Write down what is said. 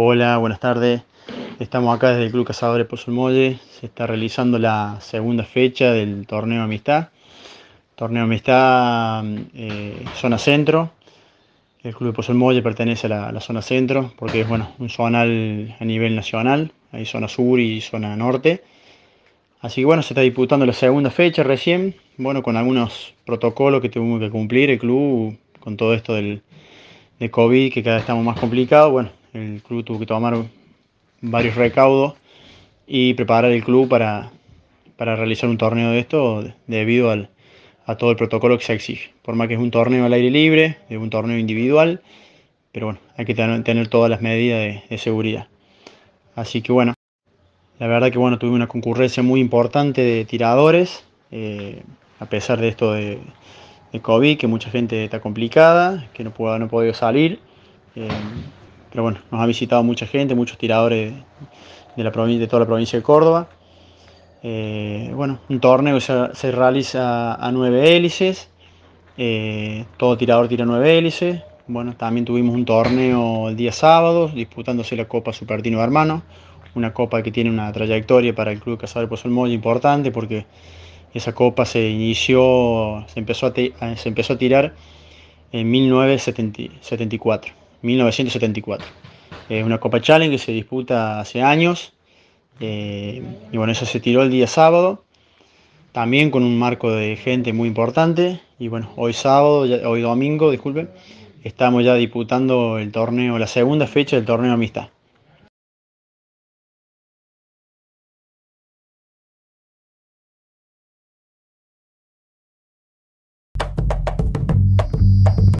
Hola, buenas tardes. Estamos acá desde el Club Cazadores por Molle. Se está realizando la segunda fecha del torneo Amistad. Torneo Amistad eh, Zona Centro. El Club de Molle pertenece a la, zona centro porque es bueno, un zonal a nivel nacional. Hay zona sur y zona norte. Así que bueno, se está disputando la segunda fecha recién. Bueno, con algunos protocolos que tuvimos que cumplir el club con todo esto del, de COVID que cada vez estamos más complicados. Bueno, el club tuvo que tomar varios recaudos y preparar el club para, realizar un torneo de esto debido a todo el protocolo que se exige. Por más que es un torneo al aire libre, es un torneo individual, pero bueno, hay que tener, todas las medidas de, seguridad. Así que bueno, la verdad que bueno, tuve una concurrencia muy importante de tiradores, eh, a pesar de esto de, COVID, que mucha gente está complicada, que no, no ha podido salir. Eh, pero bueno, nos ha visitado mucha gente, muchos tiradores de, la de toda la provincia de Córdoba. Eh, bueno, un torneo se, se realiza a nueve hélices, eh, todo tirador tira nueve hélices. Bueno, también tuvimos un torneo el día sábado, disputándose la Copa Supertino Hermano, una copa que tiene una trayectoria para el Club del Pozo muy importante porque esa copa se inició, se empezó a, se empezó a tirar en 1974. 1974. Es una Copa Challenge que se disputa hace años. Eh, y bueno, eso se tiró el día sábado, también con un marco de gente muy importante. Y bueno, hoy sábado, hoy domingo, disculpen, estamos ya disputando el torneo, la segunda fecha del torneo Amistad.